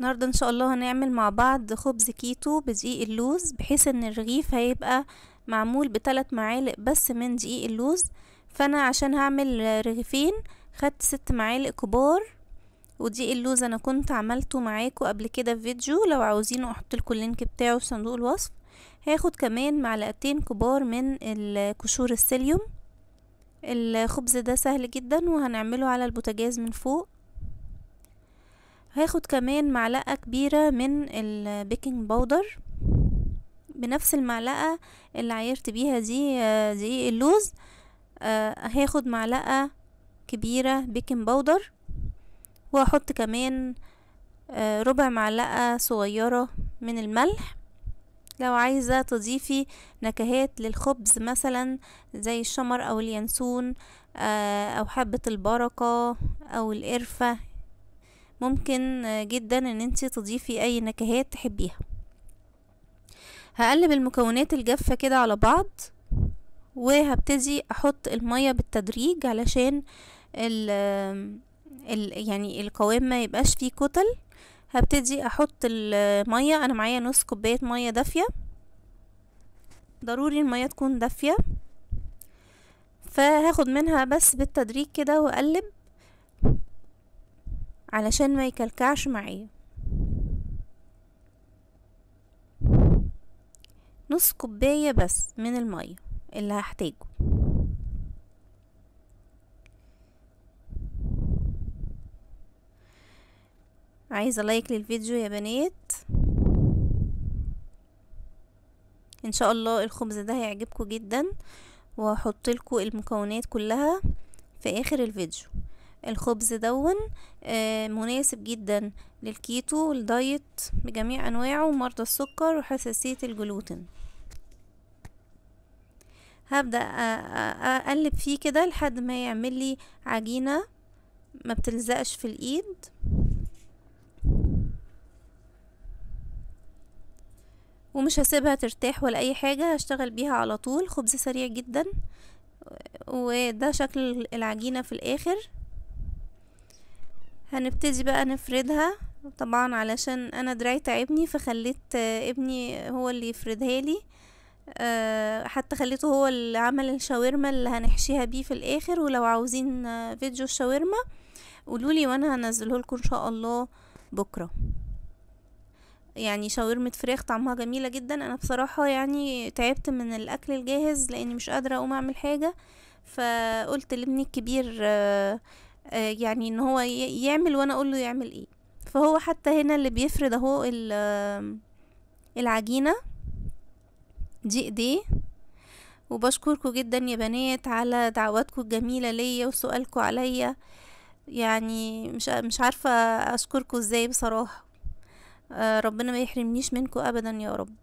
النهاردة ان شاء الله هنعمل مع بعض خبز كيتو بدقيق اللوز بحيث ان الرغيف هيبقى معمول بثلاث معالق بس من دقيق اللوز فانا عشان هعمل رغيفين خدت ست معالق كبار ودقيق اللوز انا كنت عملته معاكم قبل كده في فيديو لو عاوزينه احط لكم اللينك بتاعه في صندوق الوصف هاخد كمان معلقتين كبار من الكشور السيليوم الخبز ده سهل جدا وهنعمله على البوتاجاز من فوق هاخد كمان معلقة كبيرة من البيكنج باودر بنفس المعلقة اللي عايرت بيها دي زي اللوز آه، هاخد معلقة كبيرة بيكنج باودر وهحط كمان آه، ربع معلقة صغيرة من الملح لو عايزة تضيفي نكهات للخبز مثلا زي الشمر او اليانسون آه، او حبة البركة او القرفة ممكن جدا ان انت تضيفي اي نكهات تحبيها هقلب المكونات الجافة كده على بعض وهبتدي احط المية بالتدريج علشان ال الـ يعني القوام ما يبقاش فيه كتل هبتدي احط المية انا معايا نص كوباية مية دافية ضروري المية تكون دافية فهاخد منها بس بالتدريج كده واقلب علشان ما يكلكعش معي نص كوباية بس من المية اللي هحتاجه عايزة لايك للفيديو يا بنات ان شاء الله الخبز ده هيعجبكم جدا وهحط لكم المكونات كلها في اخر الفيديو الخبز دون آه، مناسب جدا للكيتو والدايت بجميع انواعه ومرضى السكر وحساسية الجلوتين هبدأ آه، آه، اقلب فيه كده لحد ما يعمل لي عجينة ما بتلزقش في الايد ومش هسيبها ترتاح ولا اي حاجة هشتغل بيها على طول خبز سريع جدا وده شكل العجينة في الاخر هنبتدي بقى نفردها طبعا علشان انا دراعي تعبني فخليت ابني هو اللي يفردها لي آه، حتى خليته هو اللي عمل الشاورما اللي هنحشيها بيه في الاخر ولو عاوزين فيديو الشاورما قولولي وانا هنزله لكم ان شاء الله بكره يعني شاورمة فراخ طعمها جميلة جدا انا بصراحة يعني تعبت من الاكل الجاهز لاني مش قادرة اقوم اعمل حاجة فقلت لابني الكبير أه آه، يعني ان هو يعمل وانا اقول له يعمل ايه فهو حتى هنا اللي بيفرد اهو العجينه دي ايديه وبشكركم جدا يا بنات على دعواتكم الجميله ليا وسؤالكم عليا يعني مش مش عارفه اشكركم ازاي بصراحه آه، ربنا ما يحرمنيش منكم ابدا يا رب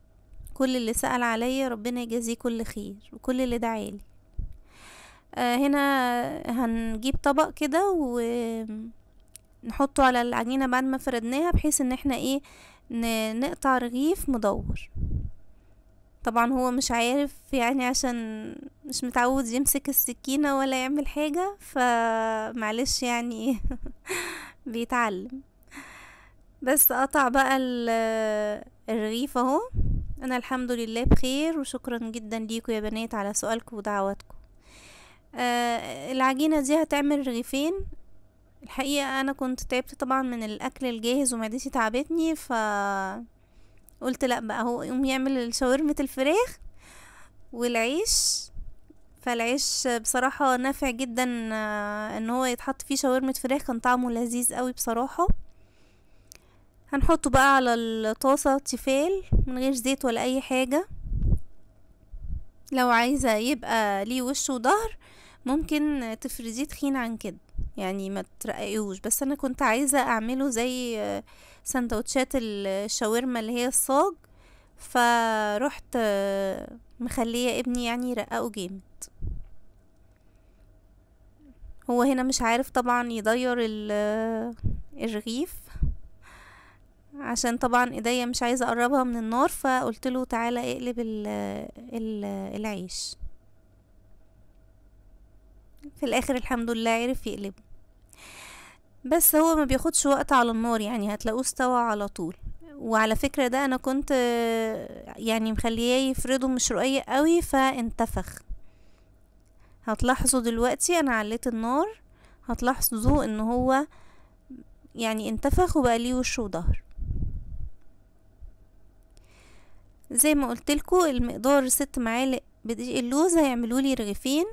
كل اللي سأل عليا ربنا يجازيه كل خير وكل اللي دعالي آه، هنا هنجيب طبق كده ونحطه على العجينة بعد ما فردناها بحيث ان احنا ايه نقطع رغيف مدور طبعا هو مش عارف يعني عشان مش متعود يمسك السكينة ولا يعمل حاجة فمعلش يعني بيتعلم بس قطع بقى الرغيف اهو انا الحمد لله بخير وشكرا جدا ليكم يا بنات على سؤالكم ودعواتكم آه العجينة دي هتعمل رغيفين الحقيقة انا كنت تعبت طبعا من الاكل الجاهز ومعدتي تعبتني ف قلت لا بقى هو يقوم يعمل شاورمة الفراخ والعيش فالعيش بصراحة نافع جدا آه، ان هو يتحط فيه شاورمة فراخ كان طعمه لذيذ قوي بصراحة هنحطه بقى على الطاسة تيفال من غير زيت ولا اي حاجة لو عايزة يبقى ليه وش وظهر ممكن تفرزيه تخين عن كده يعني ما ترقيوش بس انا كنت عايزه اعمله زي سندوتشات الشاورما اللي هي الصاج فروحت مخليه ابني يعني يرققه جامد هو هنا مش عارف طبعا يدير الرغيف عشان طبعا ايديا مش عايزه اقربها من النار فقلت له تعالى اقلب ال العيش في الاخر الحمد لله عرف يقلب بس هو ما بياخدش وقت على النار يعني هتلاقوه استوى على طول وعلى فكرة ده انا كنت يعني مخليه يفرده مش رقيق قوي فانتفخ هتلاحظوا دلوقتي انا عليت النار هتلاحظوا ان هو يعني انتفخ وبقى ليه وش وظهر زي ما قلت المقدار ست معالق بدقيق اللوز هيعملوا لي رغيفين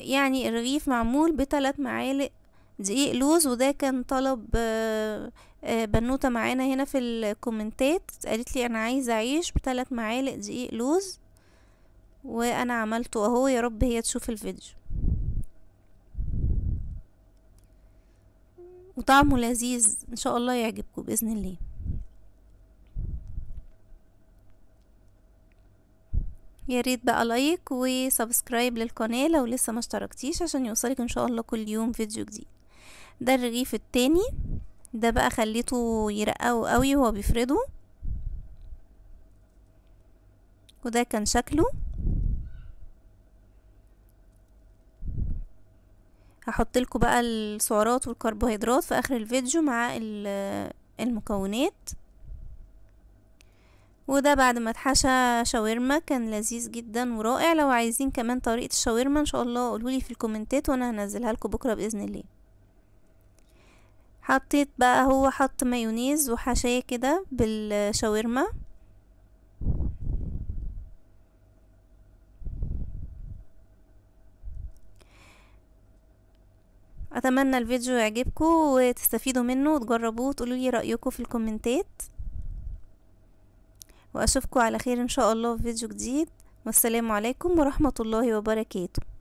يعني الرغيف معمول بثلاث معالق دقيق لوز وده كان طلب آه، آه، بنوتة معانا هنا في الكومنتات قالت لي انا عايزة عيش بثلاث معالق دقيق لوز وانا عملته اهو يا رب هي تشوف الفيديو وطعمه لذيذ ان شاء الله يعجبكم باذن الله ياريت بقى لايك وسبسكرايب للقناة لو لسه ما اشتركتيش عشان يوصلك ان شاء الله كل يوم فيديو جديد ده الرغيف التاني ده بقى خليته يرققه قوي وهو بيفرده وده كان شكله هحط لكم بقى السعرات والكربوهيدرات في اخر الفيديو مع المكونات وده بعد ما اتحشى شاورما كان لذيذ جدا ورائع لو عايزين كمان طريقه الشاورما ان شاء الله قولولي في الكومنتات وانا هنزلها لكم بكره باذن الله حطيت بقى هو حط مايونيز وحشاه كده بالشاورما اتمنى الفيديو يعجبكم وتستفيدوا منه وتجربوه وتقولوا لي رايكم في الكومنتات وأشوفكم على خير إن شاء الله في فيديو جديد والسلام عليكم ورحمة الله وبركاته